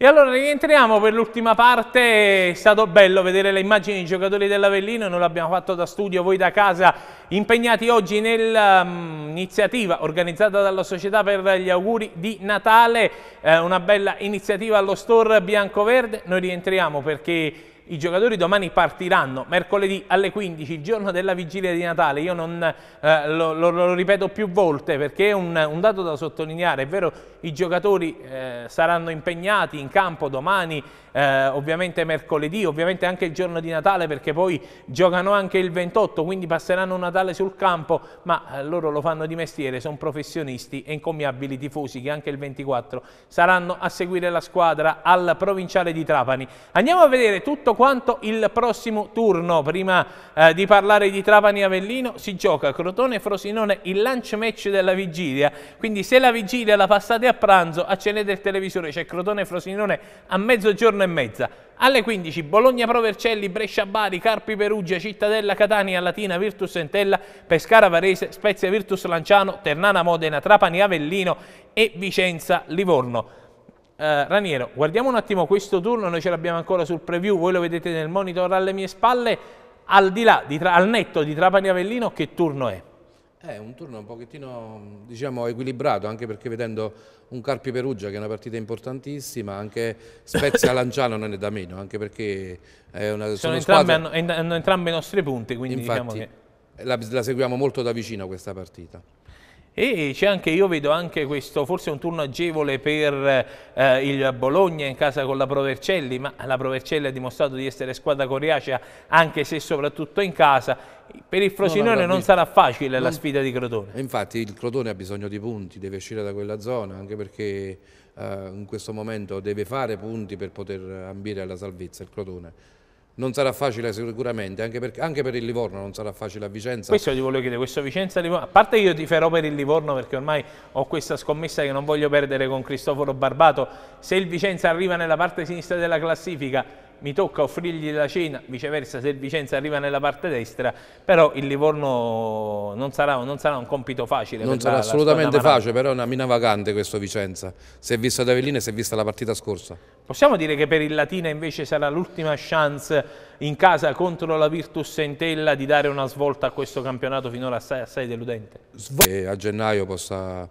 E allora rientriamo per l'ultima parte, è stato bello vedere le immagini dei giocatori dell'Avellino, noi l'abbiamo fatto da studio, voi da casa, impegnati oggi nell'iniziativa mm, organizzata dalla società per gli auguri di Natale, eh, una bella iniziativa allo store bianco-verde, noi rientriamo perché i giocatori domani partiranno, mercoledì alle 15, il giorno della vigilia di Natale, io non, eh, lo, lo, lo, ripeto più volte perché è un, un, dato da sottolineare, è vero i giocatori eh, saranno impegnati in campo domani eh, ovviamente mercoledì, ovviamente anche il giorno di Natale perché poi giocano anche il 28, quindi passeranno Natale sul campo, ma eh, loro lo fanno di mestiere, sono professionisti e incommiabili tifosi che anche il 24 saranno a seguire la squadra al provinciale di Trapani. Andiamo a vedere tutto quanto il prossimo turno, prima eh, di parlare di Trapani-Avellino, si gioca Crotone-Frosinone il lunch match della vigilia, quindi se la vigilia la passate a pranzo accendete il televisore, c'è cioè Crotone-Frosinone a mezzogiorno e mezza. Alle 15 bologna Pro Vercelli, Brescia-Bari, Carpi-Perugia, Cittadella-Catania, Latina, Virtus-Entella, Pescara-Varese, Spezia-Virtus-Lanciano, Ternana-Modena, Trapani-Avellino e Vicenza-Livorno. Uh, eh, Raniero, guardiamo un attimo questo turno, noi ce l'abbiamo ancora sul preview, voi lo vedete nel monitor alle mie spalle, al, di là, di al netto di Trapani Avellino che turno è? È un turno un pochettino diciamo, equilibrato, anche perché vedendo un Carpi Perugia che è una partita importantissima, anche Spezia Lanciano non è da meno, anche perché è una, sono, sono entrambe, squadre... hanno, hanno entrambi i nostri punti, quindi Infatti, diciamo che... la, la seguiamo molto da vicino questa partita. E c'è anche, io vedo anche questo, forse un turno agevole per eh, il Bologna in casa con la Provercelli, ma la Provercelli ha dimostrato di essere squadra coriacea anche se soprattutto in casa. Per il Frosinone no, non sarà facile non... la sfida di Crotone. Infatti il Crotone ha bisogno di punti, deve uscire da quella zona, anche perché eh, in questo momento deve fare punti per poter ambire alla salvezza il Crotone non sarà facile sicuramente, anche per, anche per, il Livorno non sarà facile a Vicenza. Questo ti voglio chiedere, questo Vicenza Livorno, a parte io ti ferò per il Livorno perché ormai ho questa scommessa che non voglio perdere con Cristoforo Barbato, se il Vicenza arriva nella parte sinistra della classifica mi tocca offrirgli la cena, viceversa se Vicenza arriva nella parte destra, però il Livorno non sarà, non sarà un compito facile. Non sarà la, assolutamente la facile, però è una mina vagante questo Vicenza, si è vista da Avellino e si è vista la partita scorsa. Possiamo dire che per il Latina invece sarà l'ultima chance in casa contro la Virtus Entella di dare una svolta a questo campionato finora assai, assai deludente? Svol a gennaio possa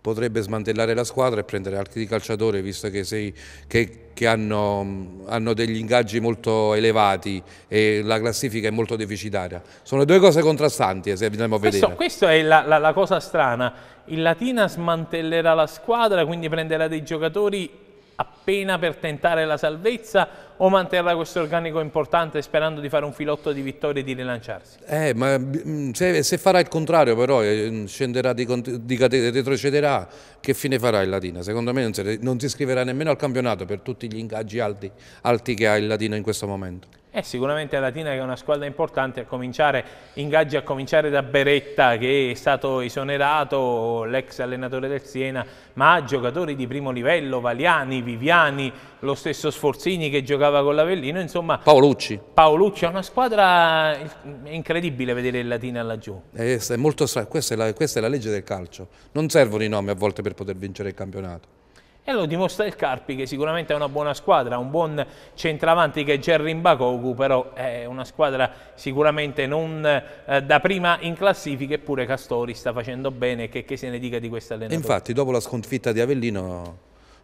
potrebbe smantellare la squadra e prendere altri calciatori visto che, sei, che, che hanno, hanno, degli ingaggi molto elevati e la classifica è molto deficitaria. Sono due cose contrastanti eh, se andiamo a vedere. questa è la, la, la cosa strana, il Latina smantellerà la squadra quindi prenderà dei giocatori appena per tentare la salvezza o manterrà questo organico importante sperando di fare un filotto di vittorie e di rilanciarsi? Eh, ma mm, se, se farà il contrario però eh, scenderà di, di, retrocederà, che fine farà il Latina? Secondo me non si, non si iscriverà nemmeno al campionato per tutti gli ingaggi alti, alti che ha il Latina in questo momento. Eh, sicuramente la Latina che è una squadra importante, a cominciare, ingaggi a cominciare da Beretta che è stato esonerato, l'ex allenatore del Siena, ma giocatori di primo livello, Valiani, Viviani, lo stesso Sforzini che giocava con l'Avellino, insomma... Paolucci. Paolucci, è una squadra è incredibile vedere il Latina laggiù. Eh, è molto strano, questa, questa è la legge del calcio, non servono i nomi a volte per poter vincere il campionato. E lo dimostra il Carpi che sicuramente è una buona squadra, un buon centravanti che è Jerry Bakoku, però è una squadra sicuramente non eh, da prima in classifica, eppure Castori sta facendo bene, che, che se ne dica di questa allenatore. infatti dopo la sconfitta di Avellino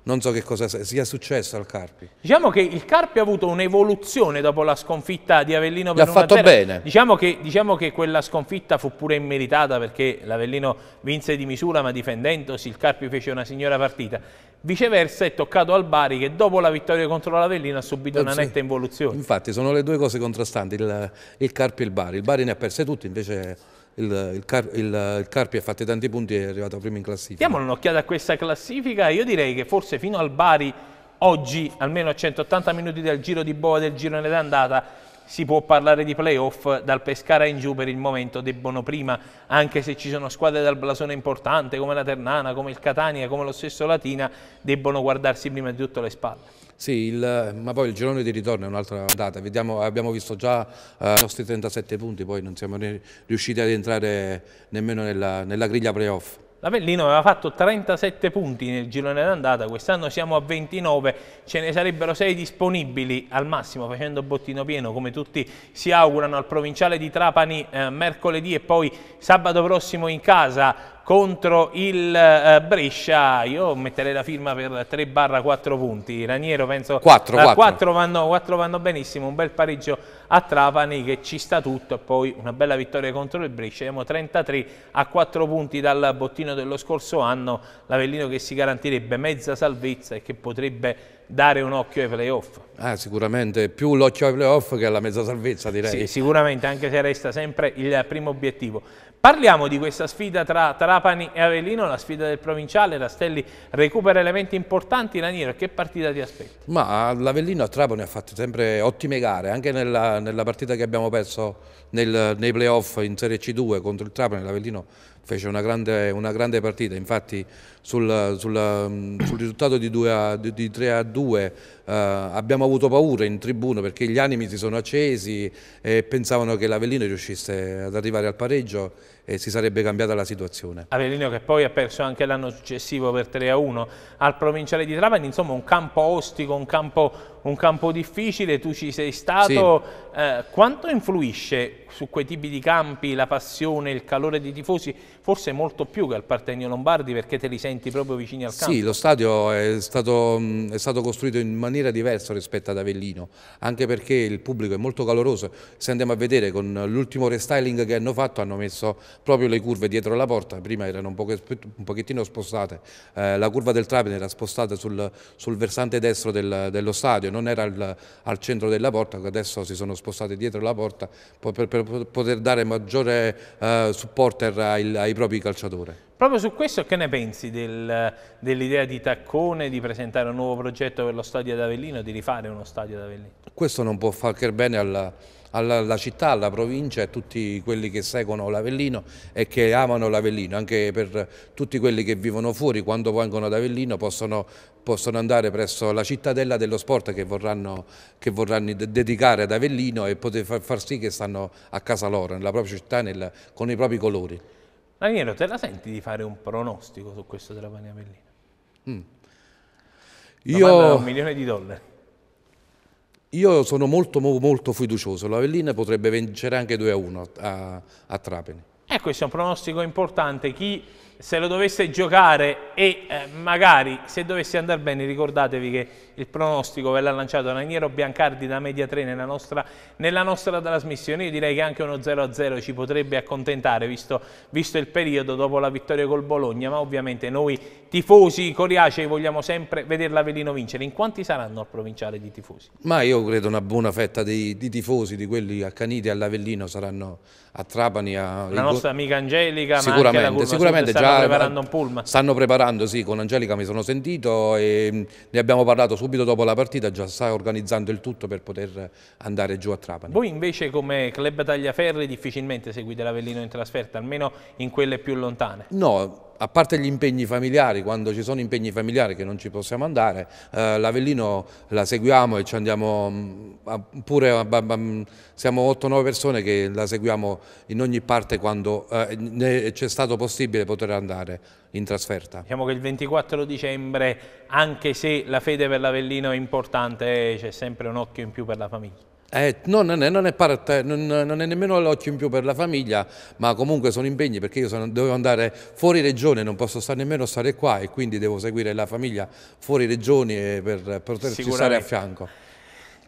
non so che cosa sia successo al Carpi. Diciamo che il Carpi ha avuto un'evoluzione dopo la sconfitta di Avellino per 1-0. fatto bene. Diciamo che, diciamo che, quella sconfitta fu pure immeritata perché l'Avellino vinse di misura ma difendendosi il Carpi fece una signora partita. Viceversa è toccato al Bari che dopo la vittoria contro l'Avellino ha subito eh, una sì. netta involuzione. Infatti sono le due cose contrastanti, il, il Carpi e il Bari. Il Bari ne ha perse tutte invece il, il, car, il, il Carpi ha fatto tanti punti e è arrivato prima in classifica. Diamo un'occhiata a questa classifica, io direi che forse fino al Bari oggi, almeno a 180 minuti dal giro di boa del girone d'andata, si può parlare di playoff dal Pescara in giù per il momento debbono prima anche se ci sono squadre dal blasone importante come la Ternana, come il Catania come lo stesso Latina debbono guardarsi prima di tutto le spalle sì, il, ma poi il girone di ritorno è un'altra data, Vediamo, abbiamo visto già eh, i nostri 37 punti, poi non siamo riusciti ad entrare nemmeno nella, nella griglia playoff. L'Avellino aveva fatto 37 punti nel girone d'andata, quest'anno siamo a 29, ce ne sarebbero 6 disponibili al massimo facendo bottino pieno come tutti si augurano al provinciale di Trapani eh, mercoledì e poi sabato prossimo in casa contro il eh, Brescia, io metterei la firma per 3 barra 4 punti, Raniero penso 4, 4. 4, vanno, 4 vanno benissimo, un bel pareggio a Trapani che ci sta tutto poi una bella vittoria contro il Brescia, siamo 33 a 4 punti dal bottino dello scorso anno, l'Avellino che si garantirebbe mezza salvezza e che potrebbe dare un occhio ai playoff. Ah, sicuramente più l'occhio ai playoff che alla mezza salvezza direi. Sì, sicuramente, anche se resta sempre il primo obiettivo. Parliamo di questa sfida tra Trapani e Avellino, la sfida del provinciale, la Stelli recupera elementi importanti, Raniero, che partita ti aspetti? Ma l'Avellino a Trapani ha fatto sempre ottime gare, anche nella, nella partita che abbiamo perso nel, nei playoff in Serie C2 contro il Trapani, l'Avellino fece una grande, una grande partita, infatti sul, sul, mm, sul risultato di, a, di, 3 a 2 eh, abbiamo avuto paura in tribuna perché gli animi si sono accesi e pensavano che l'Avellino riuscisse ad arrivare al pareggio e si sarebbe cambiata la situazione. Avellino che poi ha perso anche l'anno successivo per 3-1 al provinciale di Trapani, insomma un campo ostico, un campo, un campo difficile, tu ci sei stato, sì. eh, quanto influisce su quei tipi di campi la passione, il calore dei tifosi, forse molto più che al Partenio Lombardi perché te li senti proprio vicini al campo? Sì, lo stadio è stato, è stato costruito in maniera maniera diversa rispetto ad Avellino, anche perché il pubblico è molto caloroso. Se andiamo a vedere con l'ultimo restyling che hanno fatto, hanno messo proprio le curve dietro la porta, prima erano un, po un pochettino spostate, eh, la curva del Trapani era spostata sul, sul versante destro del, dello stadio, non era al, al, centro della porta, adesso si sono spostate dietro la porta per, per, poter dare maggiore eh, supporto ai, ai propri calciatori. Proprio su questo che ne pensi del, dell'idea di Taccone di presentare un nuovo progetto per lo stadio Avellino, di rifare uno stadio Avellino? Questo non può far che bene alla, alla, alla, città, alla provincia e a tutti quelli che seguono l'Avellino e che amano l'Avellino, anche per tutti quelli che vivono fuori, quando vengono ad Avellino possono, possono andare presso la cittadella dello sport che vorranno, che vorranno dedicare ad Avellino e poter far, far, sì che stanno a casa loro, nella propria città, nel, con i propri colori. Raniero, te la senti di fare un pronostico su questo della Pania Pellina? Mm. Io... Un milione di dollari. Io sono molto, molto fiducioso. La Pellina potrebbe vincere anche 2 a 1 a, a Trapani. E ecco, questo è un pronostico importante. Chi se lo dovesse giocare e eh, magari se dovesse andare bene ricordatevi che il pronostico ve l'ha lanciato Raniero Biancardi da media 3 nella nostra, nella nostra, trasmissione io direi che anche uno 0-0 ci potrebbe accontentare visto, visto, il periodo dopo la vittoria col Bologna ma ovviamente noi tifosi coriacei vogliamo sempre vederla Velino vincere in quanti saranno al provinciale di tifosi? Ma io credo una buona fetta di, di tifosi di quelli accaniti all'Avellino saranno a Trapani a... la nostra amica Angelica sicuramente, ma anche la sicuramente già stanno preparando un pullman. Stanno preparando, sì, con Angelica mi sono sentito e ne abbiamo parlato subito dopo la partita, già sta organizzando il tutto per poter andare giù a Trapani. Voi invece come club Tagliaferri difficilmente seguite l'Avellino in trasferta, almeno in quelle più lontane? No, a parte gli impegni familiari, quando ci sono impegni familiari che non ci possiamo andare, eh, l'Avellino la seguiamo e ci andiamo mm, a, pure, a, a, mm, siamo 8-9 persone che la seguiamo in ogni parte quando eh, c'è stato possibile poter andare in trasferta. Diciamo che il 24 dicembre, anche se la fede per l'Avellino è importante, eh, c'è sempre un occhio in più per la famiglia. Eh, no, non è, non è parte, non, non, è nemmeno l'occhio in più per la famiglia, ma comunque sono impegni perché io sono, dovevo andare fuori regione, non posso stare nemmeno stare qua e quindi devo seguire la famiglia fuori regione per poterci stare a fianco.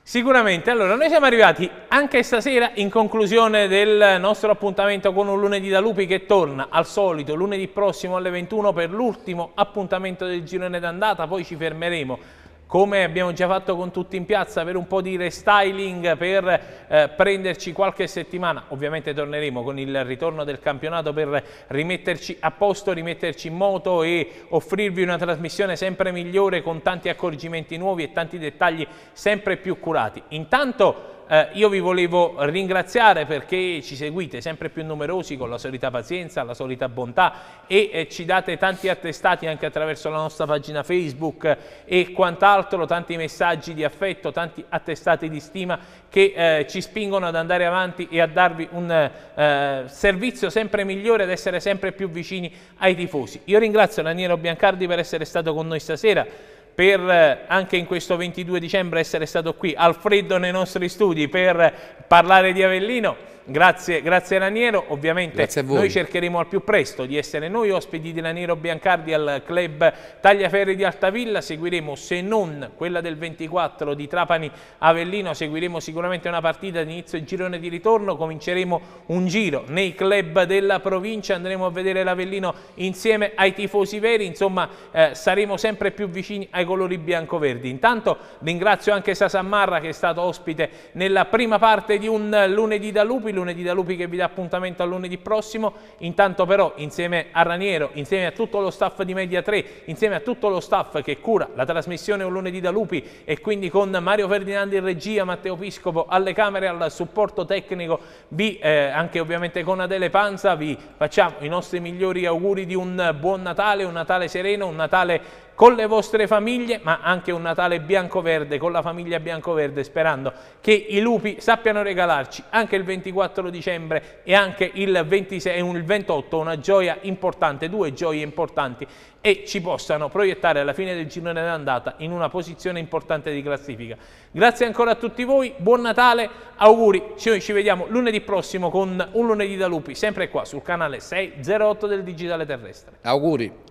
Sicuramente, allora noi siamo arrivati anche stasera in conclusione del nostro appuntamento con un lunedì da lupi che torna al solito lunedì prossimo alle 21 per l'ultimo appuntamento del girone d'andata, poi ci fermeremo come abbiamo già fatto con tutti in piazza, avere un po' di restyling per eh, prenderci qualche settimana. Ovviamente torneremo con il ritorno del campionato per rimetterci a posto, rimetterci in moto e offrirvi una trasmissione sempre migliore con tanti accorgimenti nuovi e tanti dettagli sempre più curati. Intanto eh, io vi volevo ringraziare perché ci seguite sempre più numerosi con la solita pazienza, la solita bontà e eh, ci date tanti attestati anche attraverso la nostra pagina Facebook e quant'altro, tanti messaggi di affetto, tanti attestati di stima che eh, ci spingono ad andare avanti e a darvi un eh, servizio sempre migliore, ad essere sempre più vicini ai tifosi. Io ringrazio Daniele Biancardi per essere stato con noi stasera per eh, anche in questo 22 dicembre essere stato qui al freddo nei nostri studi per parlare di Avellino Grazie, grazie Raniero, ovviamente grazie a noi cercheremo al più presto di essere noi ospiti di Raniero Biancardi al club Tagliaferri di Altavilla, seguiremo se non quella del 24 di Trapani Avellino, seguiremo sicuramente una partita di inizio e girone di ritorno, cominceremo un giro nei club della provincia, andremo a vedere l'Avellino insieme ai tifosi veri, insomma eh, saremo sempre più vicini ai colori bianco-verdi. Intanto ringrazio anche Sasammarra che è stato ospite nella prima parte di un lunedì da lupi, lunedì da Lupi che vi dà appuntamento a lunedì prossimo, intanto però insieme a Raniero, insieme a tutto lo staff di Media 3, insieme a tutto lo staff che cura la trasmissione un lunedì da Lupi e quindi con Mario Ferdinandi in regia, Matteo Piscopo alle camere, al supporto tecnico, vi, eh, anche ovviamente con Adele Panza, vi facciamo i nostri migliori auguri di un buon Natale, un Natale sereno, un Natale con le vostre famiglie, ma anche un Natale bianco-verde con la famiglia bianco-verde, sperando che i lupi sappiano regalarci anche il 24 dicembre e anche il, 26, il 28 una gioia importante, due gioie importanti e ci possano proiettare alla fine del girone d'andata in una posizione importante di classifica. Grazie ancora a tutti voi, buon Natale, auguri, ci, ci vediamo lunedì prossimo con un lunedì da lupi, sempre qua sul canale 608 del Digitale Terrestre. Auguri.